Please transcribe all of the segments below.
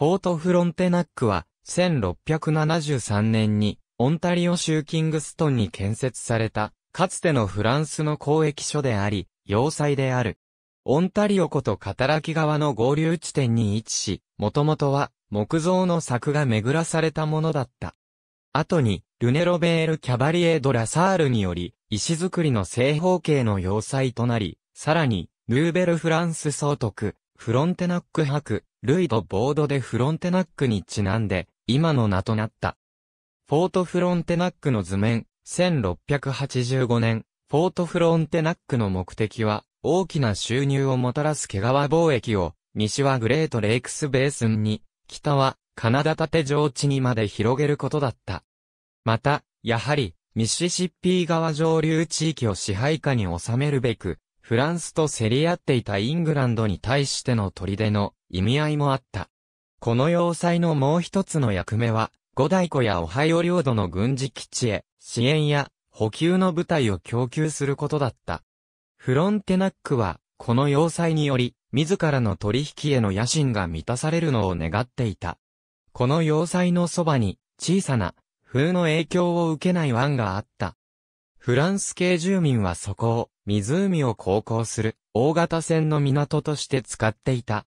ポートフロンテナックは、1673年に、オンタリオ州キングストンに建設された、かつてのフランスの交易所であり、要塞である。オンタリオこと働き側の合流地点に位置し、もともとは木造の柵が巡らされたものだった。後に、ルネロベール・キャバリエ・ド・ラサールにより、石造りの正方形の要塞となり、さらに、ヌーベル・フランス総督、フロンテナック博、ルイド・ボード・でフロンテナックにちなんで、今の名となった。フォート・フロンテナックの図面、1685年、フォート・フロンテナックの目的は、大きな収入をもたらす毛皮貿易を、西はグレート・レイクス・ベースンに、北は、カナダ縦上地にまで広げることだった。また、やはり、ミシシッピー川上流地域を支配下に収めるべく、フランスと競り合っていたイングランドに対しての砦の意味合いもあった。この要塞のもう一つの役目は、五大湖やオハイオ領土の軍事基地へ支援や補給の部隊を供給することだった。フロンテナックは、この要塞により、自らの取引への野心が満たされるのを願っていた。この要塞のそばに、小さな、風の影響を受けない湾があった。フランス系住民はそこを、湖を航行する大型船の港として使っていた。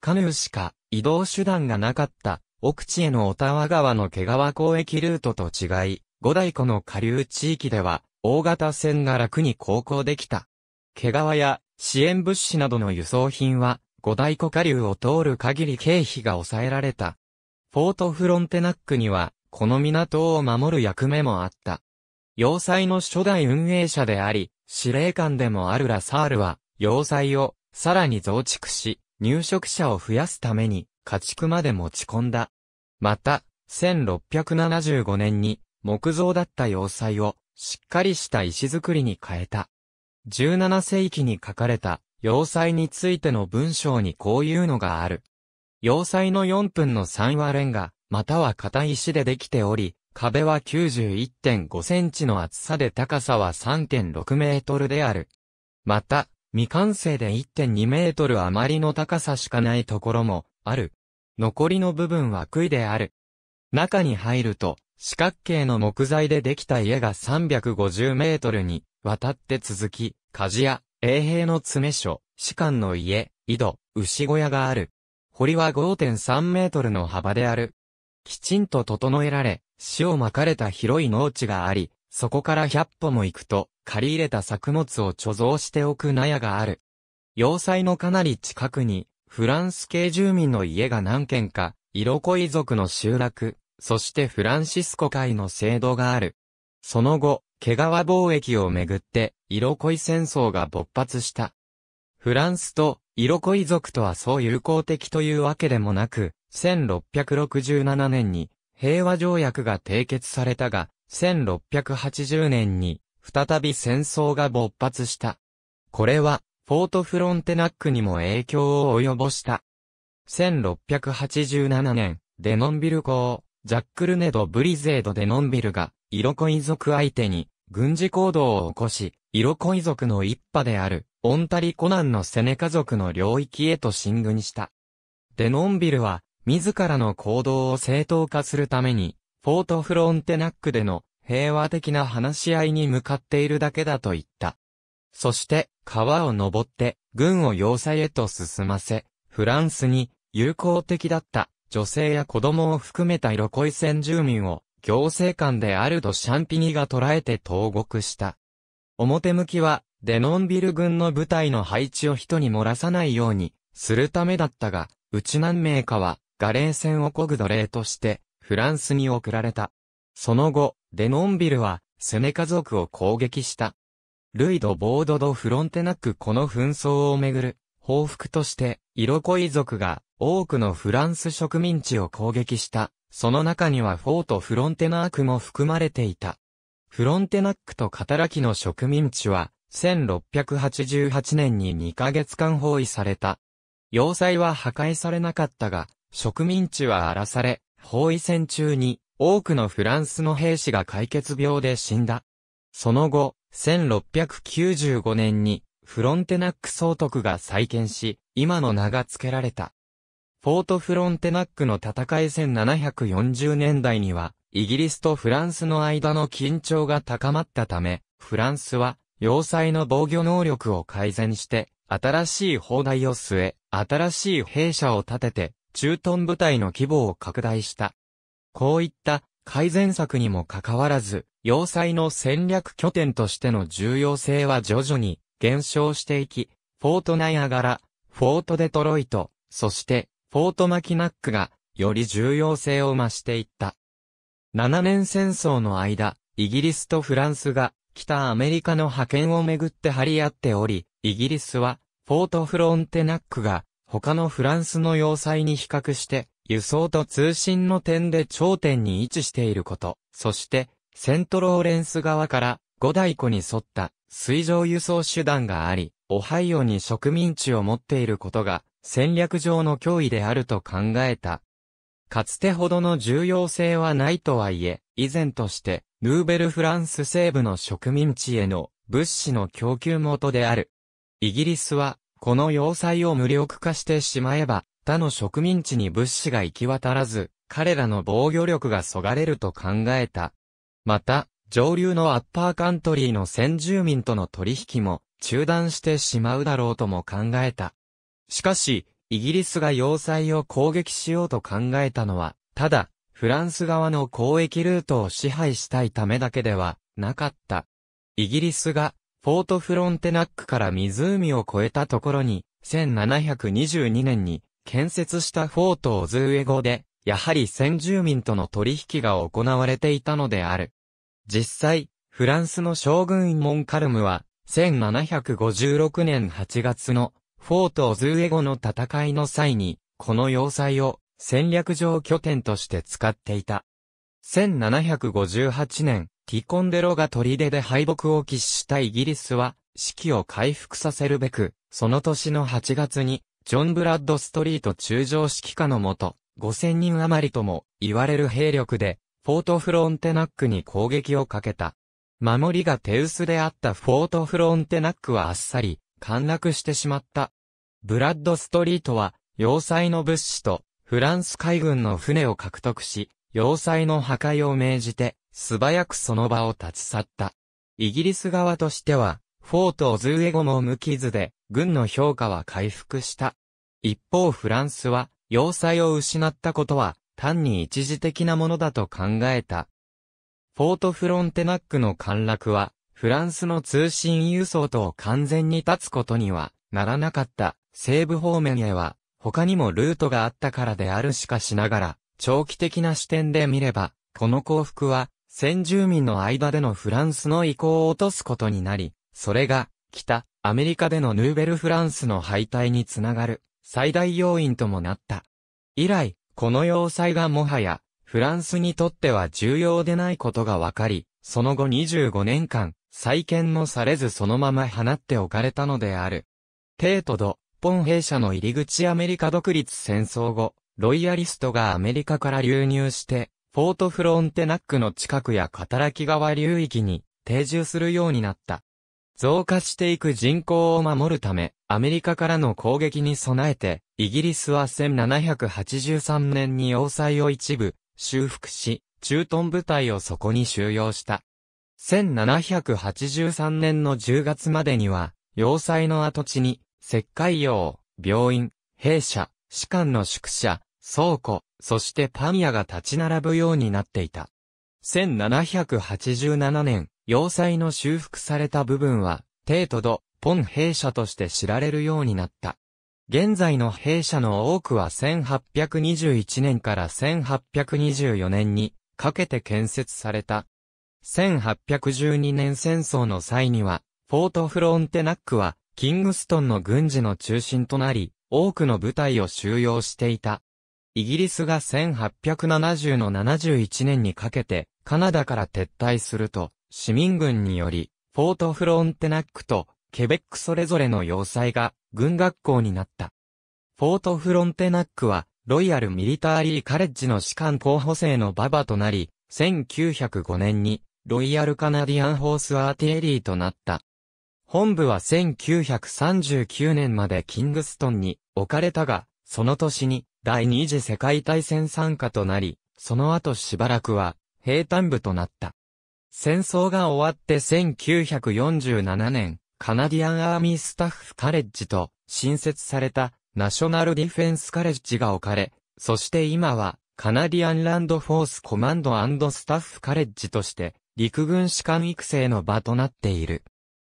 カヌーしか移動手段がなかった奥地へのオタワ川の毛皮交易ルートと違い、五大湖の下流地域では大型船が楽に航行できた。毛皮や支援物資などの輸送品は五大湖下流を通る限り経費が抑えられた。フォートフロンテナックには、この港を守る役目もあった。要塞の初代運営者であり、司令官でもあるラサールは、要塞をさらに増築し、入植者を増やすために家畜まで持ち込んだ。また、1675年に木造だった要塞をしっかりした石造りに変えた。17世紀に書かれた要塞についての文章にこういうのがある。要塞の4分の3はレンガ、または硬い石でできており、壁は91.5センチの厚さで高さは3.6メートルである。また、未完成で1.2メートル余りの高さしかないところもある。残りの部分は杭である。中に入ると、四角形の木材でできた家が350メートルに渡って続き、鍛冶屋、衛兵の詰所、士官の家、井戸、牛小屋がある。堀は5.3メートルの幅である。きちんと整えられ、死をまかれた広い農地があり、そこから百歩も行くと、借り入れた作物を貯蔵しておく納屋がある。要塞のかなり近くに、フランス系住民の家が何軒か、色恋族の集落、そしてフランシスコ会の制度がある。その後、毛皮貿易をめぐって、色恋戦争が勃発した。フランスと、色恋族とはそう友好的というわけでもなく、1667年に、平和条約が締結されたが、1680年に再び戦争が勃発した。これは、フォートフロンテナックにも影響を及ぼした。1687年、デノンビル公、ジャックルネド・ブリゼード・デノンビルが、イロコイ族相手に、軍事行動を起こし、イロコイ族の一派である、オンタリコナンのセネカ族の領域へと進軍した。デノンビルは、自らの行動を正当化するために、フォートフロンテナックでの平和的な話し合いに向かっているだけだと言った。そして、川を登って、軍を要塞へと進ませ、フランスに友好的だった女性や子供を含めた色ロコイ住民を行政官であるドシャンピニが捉えて投獄した。表向きは、デノンビル軍の部隊の配置を人に漏らさないようにするためだったが、うち何名かはガレー戦をぐ奴隷として、フランスに送られた。その後、デノンビルは、セネカ族を攻撃した。ルイド・ボード・ド・フロンテナックこの紛争をめぐる、報復として、色恋族が、多くのフランス植民地を攻撃した。その中にはフォート・フロンテナークも含まれていた。フロンテナックとカタラキの植民地は、1688年に2ヶ月間包囲された。要塞は破壊されなかったが、植民地は荒らされ、包囲戦中に多くのフランスの兵士が解決病で死んだ。その後、1695年にフロンテナック総督が再建し、今の名が付けられた。フォートフロンテナックの戦い1740年代には、イギリスとフランスの間の緊張が高まったため、フランスは、要塞の防御能力を改善して、新しい砲台を据え、新しい兵舎を建てて、駐屯部隊の規模を拡大した。こういった改善策にもかかわらず、要塞の戦略拠点としての重要性は徐々に減少していき、フォートナイアガラ、フォートデトロイト、そしてフォートマキナックがより重要性を増していった。7年戦争の間、イギリスとフランスが北アメリカの派遣をめぐって張り合っており、イギリスはフォートフロンテナックが他のフランスの要塞に比較して、輸送と通信の点で頂点に位置していること、そして、セントローレンス側から五大湖に沿った水上輸送手段があり、オハイオに植民地を持っていることが戦略上の脅威であると考えた。かつてほどの重要性はないとはいえ、以前として、ヌーベルフランス西部の植民地への物資の供給元である。イギリスはこの要塞を無力化してしまえば、他の植民地に物資が行き渡らず、彼らの防御力がそがれると考えた。また、上流のアッパーカントリーの先住民との取引も中断してしまうだろうとも考えた。しかし、イギリスが要塞を攻撃しようと考えたのは、ただ、フランス側の交易ルートを支配したいためだけではなかった。イギリスがフォートフロンテナックから湖を越えたところに、1722年に建設したフォートオズウエゴで、やはり先住民との取引が行われていたのである。実際、フランスの将軍モンカルムは、1756年8月のフォートオズウエゴの戦いの際に、この要塞を戦略上拠点として使っていた。1758年、ティコンデロが砦で敗北を喫したイギリスは、士気を回復させるべく、その年の8月に、ジョン・ブラッドストリート中将指揮下のもと、5000人余りとも、言われる兵力で、フォートフロンテナックに攻撃をかけた。守りが手薄であったフォートフロンテナックはあっさり、陥落してしまった。ブラッドストリートは、要塞の物資と、フランス海軍の船を獲得し、要塞の破壊を命じて、素早くその場を立ち去った。イギリス側としては、フォート・オズウエゴも無傷で、軍の評価は回復した。一方フランスは、要塞を失ったことは、単に一時的なものだと考えた。フォート・フロンテナックの陥落は、フランスの通信輸送と完全に立つことにはならなかった。西部方面へは、他にもルートがあったからであるしかしながら、長期的な視点で見れば、この降伏は、先住民の間でのフランスの意向を落とすことになり、それが、北、アメリカでのヌーベルフランスの敗退につながる、最大要因ともなった。以来、この要塞がもはや、フランスにとっては重要でないことがわかり、その後25年間、再建もされずそのまま放っておかれたのである。帝都ド、ポン兵舎の入り口アメリカ独立戦争後、ロイヤリストがアメリカから流入して、フォートフロンテナックの近くや働き川流域に定住するようになった。増加していく人口を守るため、アメリカからの攻撃に備えて、イギリスは1783年に要塞を一部、修復し、駐屯部隊をそこに収容した。1783年の10月までには、要塞の跡地に、石灰窯、病院、兵舎、士官の宿舎、倉庫、そしてパン屋が立ち並ぶようになっていた。1787年、要塞の修復された部分は、帝都ド、ポン兵舎として知られるようになった。現在の兵舎の多くは1821年から1824年にかけて建設された。1812年戦争の際には、フォートフロンテナックは、キングストンの軍事の中心となり、多くの部隊を収容していた。イギリスが1870の71年にかけて、カナダから撤退すると、市民軍により、フォートフロンテナックと、ケベックそれぞれの要塞が、軍学校になった。フォートフロンテナックは、ロイヤル・ミリターリー・カレッジの士官候補生の馬場となり、1905年に、ロイヤル・カナディアン・ホース・アーティエリーとなった。本部は1939年までキングストンに置かれたが、その年に第二次世界大戦参加となり、その後しばらくは、平坦部となった。戦争が終わって1947年、カナディアンアーミースタッフカレッジと新設されたナショナルディフェンスカレッジが置かれ、そして今はカナディアンランドフォースコマンドスタッフカレッジとして陸軍士官育成の場となっている。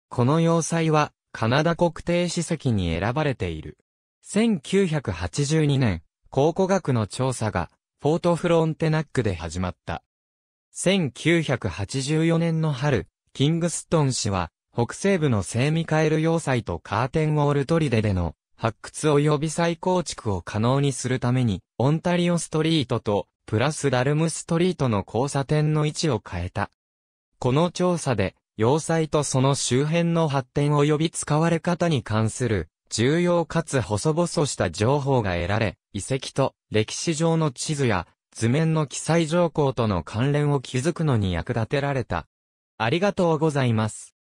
この要塞はカナダ国定史跡に選ばれている。1982年、考古学の調査が、フォートフロンテナックで始まった。1984年の春、キングストン氏は、北西部のセーミカエル要塞とカーテンウォールデでの発掘及び再構築を可能にするために、オンタリオストリートとプラスダルムストリートの交差点の位置を変えた。この調査で、要塞とその周辺の発展及び使われ方に関する重要かつ細々した情報が得られ、遺跡と歴史上の地図や図面の記載条項との関連を築くのに役立てられた。ありがとうございます。